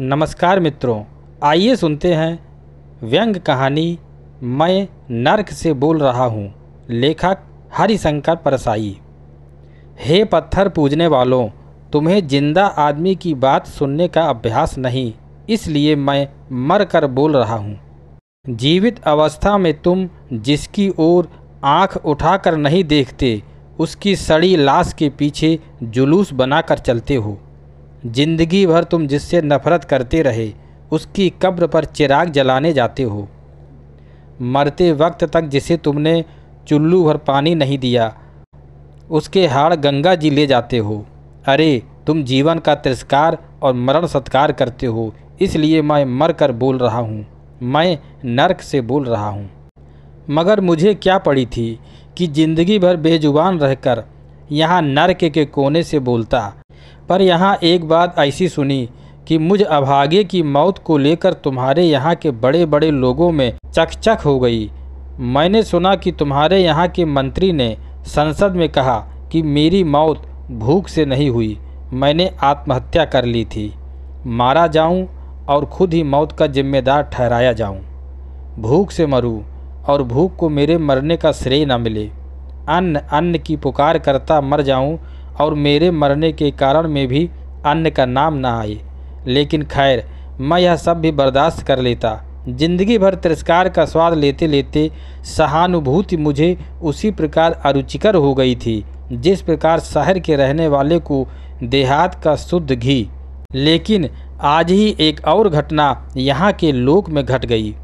नमस्कार मित्रों आइए सुनते हैं व्यंग कहानी मैं नर्क से बोल रहा हूँ लेखक हरिशंकर परसाई हे पत्थर पूजने वालों तुम्हें जिंदा आदमी की बात सुनने का अभ्यास नहीं इसलिए मैं मर कर बोल रहा हूँ जीवित अवस्था में तुम जिसकी ओर आँख उठाकर नहीं देखते उसकी सड़ी लाश के पीछे जुलूस बनाकर चलते हो जिंदगी भर तुम जिससे नफरत करते रहे उसकी कब्र पर चिराग जलाने जाते हो मरते वक्त तक जिसे तुमने चुल्लू भर पानी नहीं दिया उसके हाड़ गंगा जी ले जाते हो अरे तुम जीवन का तिरस्कार और मरण सत्कार करते हो इसलिए मैं मर कर बोल रहा हूँ मैं नरक से बोल रहा हूँ मगर मुझे क्या पड़ी थी कि ज़िंदगी भर बेजुबान रहकर यहाँ नरक के कोने से बोलता पर यहाँ एक बात ऐसी सुनी कि मुझ अभागे की मौत को लेकर तुम्हारे यहाँ के बड़े बड़े लोगों में चकचक हो गई मैंने सुना कि तुम्हारे यहाँ के मंत्री ने संसद में कहा कि मेरी मौत भूख से नहीं हुई मैंने आत्महत्या कर ली थी मारा जाऊं और खुद ही मौत का जिम्मेदार ठहराया जाऊं भूख से मरूं और भूख को मेरे मरने का श्रेय न मिले अन्न अन्न की पुकार करता मर जाऊं और मेरे मरने के कारण में भी अन्न का नाम ना आए लेकिन खैर मैं यह सब भी बर्दाश्त कर लेता जिंदगी भर तिरस्कार का स्वाद लेते लेते सहानुभूति मुझे उसी प्रकार अरुचिकर हो गई थी जिस प्रकार शहर के रहने वाले को देहात का शुद्ध घी लेकिन आज ही एक और घटना यहाँ के लोक में घट गई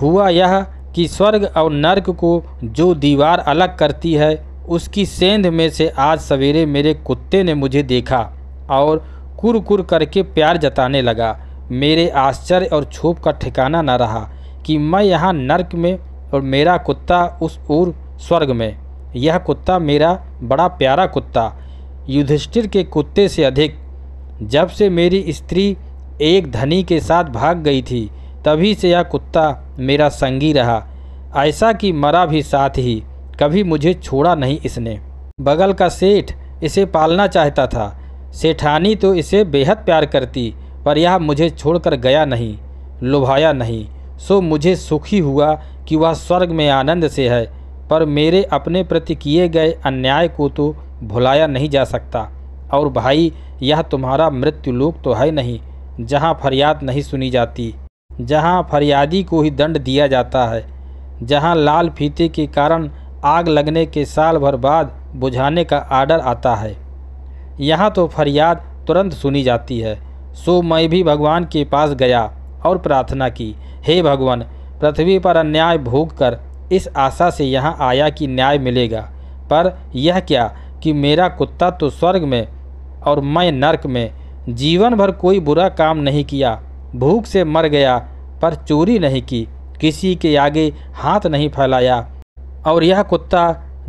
हुआ यह कि स्वर्ग और नर्क को जो दीवार अलग करती है उसकी सेंध में से आज सवेरे मेरे कुत्ते ने मुझे देखा और कुर कुर करके प्यार जताने लगा मेरे आश्चर्य और छोप का ठिकाना न रहा कि मैं यहाँ नर्क में और मेरा कुत्ता उस और स्वर्ग में यह कुत्ता मेरा बड़ा प्यारा कुत्ता युधिष्ठिर के कुत्ते से अधिक जब से मेरी स्त्री एक धनी के साथ भाग गई थी तभी से यह कुत्ता मेरा संगी रहा ऐसा कि मरा भी साथ ही कभी मुझे छोड़ा नहीं इसने बगल का सेठ इसे पालना चाहता था सेठानी तो इसे बेहद प्यार करती पर यह मुझे छोड़कर गया नहीं लुभाया नहीं सो मुझे सुखी हुआ कि वह स्वर्ग में आनंद से है पर मेरे अपने प्रति किए गए अन्याय को तो भुलाया नहीं जा सकता और भाई यह तुम्हारा मृत्युलोक तो है नहीं जहाँ फरियाद नहीं सुनी जाती जहाँ फरियादी को ही दंड दिया जाता है जहाँ लाल फीते के कारण आग लगने के साल भर बाद बुझाने का आर्डर आता है यहाँ तो फरियाद तुरंत सुनी जाती है सो मैं भी भगवान के पास गया और प्रार्थना की हे भगवान पृथ्वी पर अन्याय भोग कर इस आशा से यहाँ आया कि न्याय मिलेगा पर यह क्या कि मेरा कुत्ता तो स्वर्ग में और मैं नरक में जीवन भर कोई बुरा काम नहीं किया भूख से मर गया पर चोरी नहीं की किसी के आगे हाथ नहीं फैलाया और यह कुत्ता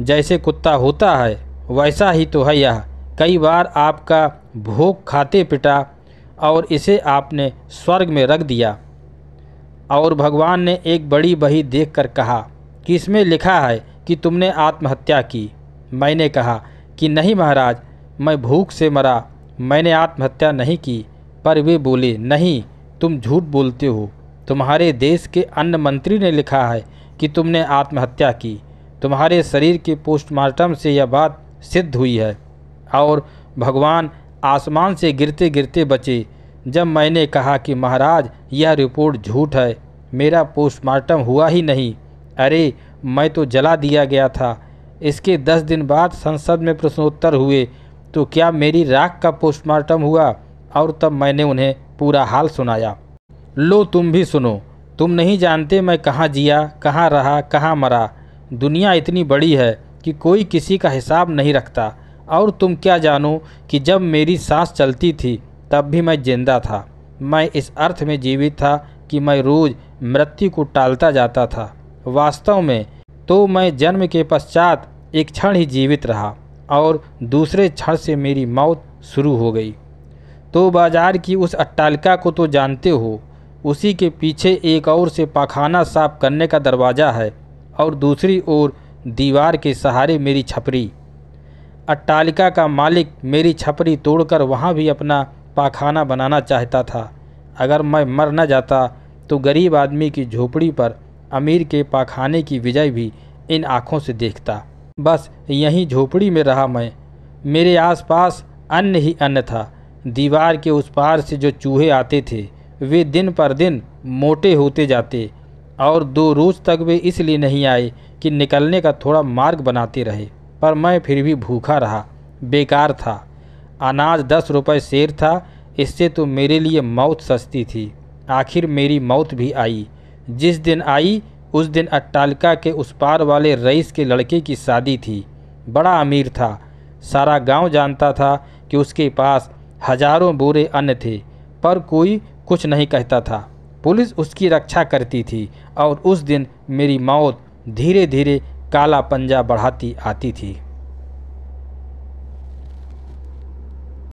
जैसे कुत्ता होता है वैसा ही तो है यह कई बार आपका भोग खाते पिटा और इसे आपने स्वर्ग में रख दिया और भगवान ने एक बड़ी बही देखकर कहा कि इसमें लिखा है कि तुमने आत्महत्या की मैंने कहा कि नहीं महाराज मैं भूख से मरा मैंने आत्महत्या नहीं की पर वे बोले नहीं तुम झूठ बोलते हो तुम्हारे देश के अन्न मंत्री ने लिखा है कि तुमने आत्महत्या की तुम्हारे शरीर के पोस्टमार्टम से यह बात सिद्ध हुई है और भगवान आसमान से गिरते गिरते बचे जब मैंने कहा कि महाराज यह रिपोर्ट झूठ है मेरा पोस्टमार्टम हुआ ही नहीं अरे मैं तो जला दिया गया था इसके दस दिन बाद संसद में प्रश्नोत्तर हुए तो क्या मेरी राख का पोस्टमार्टम हुआ और तब मैंने उन्हें पूरा हाल सुनाया लो तुम भी सुनो तुम नहीं जानते मैं कहाँ जिया कहाँ रहा कहाँ मरा दुनिया इतनी बड़ी है कि कोई किसी का हिसाब नहीं रखता और तुम क्या जानो कि जब मेरी सांस चलती थी तब भी मैं जिंदा था मैं इस अर्थ में जीवित था कि मैं रोज़ मृत्यु को टालता जाता था वास्तव में तो मैं जन्म के पश्चात एक क्षण ही जीवित रहा और दूसरे क्षण से मेरी मौत शुरू हो गई तो बाजार की उस अट्टालिका को तो जानते हो उसी के पीछे एक और से पाखाना साफ करने का दरवाज़ा है और दूसरी ओर दीवार के सहारे मेरी छपरी अट्टालिका का मालिक मेरी छपरी तोड़कर वहाँ भी अपना पाखाना बनाना चाहता था अगर मैं मर न जाता तो गरीब आदमी की झोपड़ी पर अमीर के पाखाने की विजय भी इन आँखों से देखता बस यहीं झोपड़ी में रहा मैं मेरे आसपास अन्न ही अन्न था दीवार के उस पार से जो चूहे आते थे वे दिन पर दिन मोटे होते जाते और दो रोज तक वे इसलिए नहीं आए कि निकलने का थोड़ा मार्ग बनाते रहे पर मैं फिर भी भूखा रहा बेकार था अनाज दस रुपये शेर था इससे तो मेरे लिए मौत सस्ती थी आखिर मेरी मौत भी आई जिस दिन आई उस दिन अट्टालिका के उस पार वाले रईस के लड़के की शादी थी बड़ा अमीर था सारा गांव जानता था कि उसके पास हजारों बोरे अन्न थे पर कोई कुछ नहीं कहता था पुलिस उसकी रक्षा करती थी और उस दिन मेरी मौत धीरे धीरे काला पंजा बढ़ाती आती थी